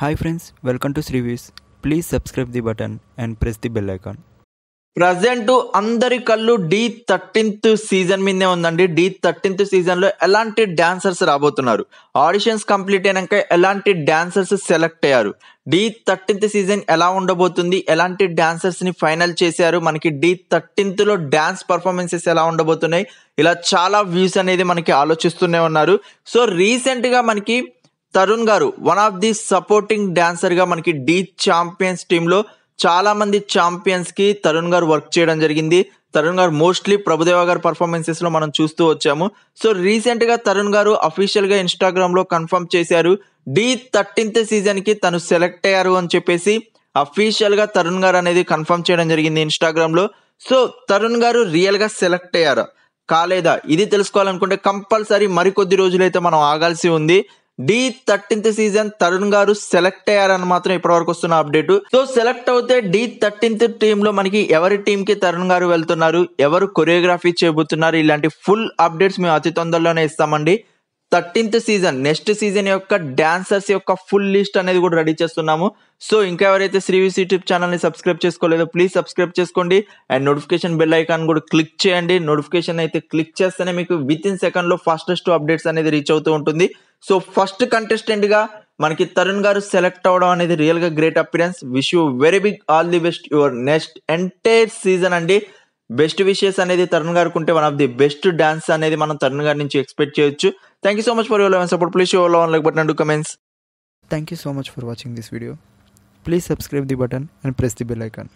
Hi friends welcome to శ్రీవీస్ please subscribe the button and press the bell icon present అందరి కళ్ళు D thirteenth season మీదే ఉందండి D thirteenth సీజన్లో ఎలాంటి డాన్సర్స్ రాబోతున్నారు ఆడిషన్స్ కంప్లీట్ అయినాక ఎలాంటి డాన్సర్స్ సెలెక్ట్ అయ్యారు డి థర్టీన్త్ సీజన్ ఎలా ఉండబోతుంది ఎలాంటి ని ఫైనల్ చేశారు మనకి డి థర్టీన్త్లో డ్యాన్స్ పర్ఫార్మెన్సెస్ ఎలా ఉండబోతున్నాయి ఇలా చాలా వ్యూస్ అనేది మనకి ఆలోచిస్తూనే ఉన్నారు సో రీసెంట్గా మనకి తరుణ్ గారు వన్ ఆఫ్ ది సపోర్టింగ్ గా మనకి డీ ఛాంపియన్స్ టీంలో చాలామంది ఛాంపియన్స్కి తరుణ్ గారు వర్క్ చేయడం జరిగింది తరుణ్ గారు మోస్ట్లీ ప్రభుదేవ గారు లో మనం చూస్తూ వచ్చాము సో రీసెంట్గా తరుణ్ గారు అఫీషియల్గా లో కన్ఫర్మ్ చేశారు డి థర్టీన్త్ సీజన్కి తను సెలెక్ట్ అయ్యారు అని చెప్పేసి అఫీషియల్గా తరుణ్ గారు అనేది కన్ఫర్మ్ చేయడం జరిగింది లో సో తరుణ్ గారు రియల్గా సెలెక్ట్ అయ్యారు కాలేదా ఇది తెలుసుకోవాలనుకుంటే కంపల్సరీ మరికొద్ది రోజులైతే మనం ఆగాల్సి ఉంది డి థర్టీన్త్ సీజన్ తరుణ్ గారు సెలెక్ట్ అయ్యారని మాత్రం ఇప్పటి వరకు వస్తున్న అప్డేట్ సో సెలెక్ట్ అవుతే డి థర్టీన్త్ టీమ్ లో మనకి ఎవరి టీమ్ కి తరుణ్ గారు వెళ్తున్నారు ఎవరు కొరియోగ్రఫీ చేయబోతున్నారు ఇలాంటి ఫుల్ అప్డేట్స్ మేము అతి తొందరలోనే ఇస్తామండి థర్టీన్త్ సీజన్ నెక్స్ట్ సీజన్ యొక్క డాన్సర్స్ యొక్క ఫుల్ లిస్ట్ అనేది కూడా రెడీ చేస్తున్నాము సో ఇంకా ఎవరైతే శ్రీవిస్ యూట్యూబ్ ఛానల్ని సబ్స్క్రైబ్ చేసుకోలేదో ప్లీజ్ సబ్స్క్రైబ్ చేసుకోండి అండ్ నోటిఫికేషన్ బెల్ ఐకాన్ కూడా క్లిక్ చేయండి నోటిఫికేషన్ అయితే క్లిక్ చేస్తేనే మీకు విత్ ఇన్ సెకండ్లో ఫాస్టెస్ట్ అప్డేట్స్ అనేది రీచ్ అవుతూ ఉంటుంది సో ఫస్ట్ కంటెస్టెంట్గా మనకి తరుణ్ గారు సెలెక్ట్ అవ్వడం అనేది రియల్గా great appearance wish you very big all the best your next entire season అండి బెస్ట్ విషయస్ అనేది తరుణ్ గారికి ఉంటే one of the best dance అనేది మనం తరుణ్ గారి నుంచి ఎక్స్పెక్ట్ చేయొచ్చు Thank you so much for your love and support. Please show your love and like button and do comments. Thank you so much for watching this video. Please subscribe the button and press the bell icon.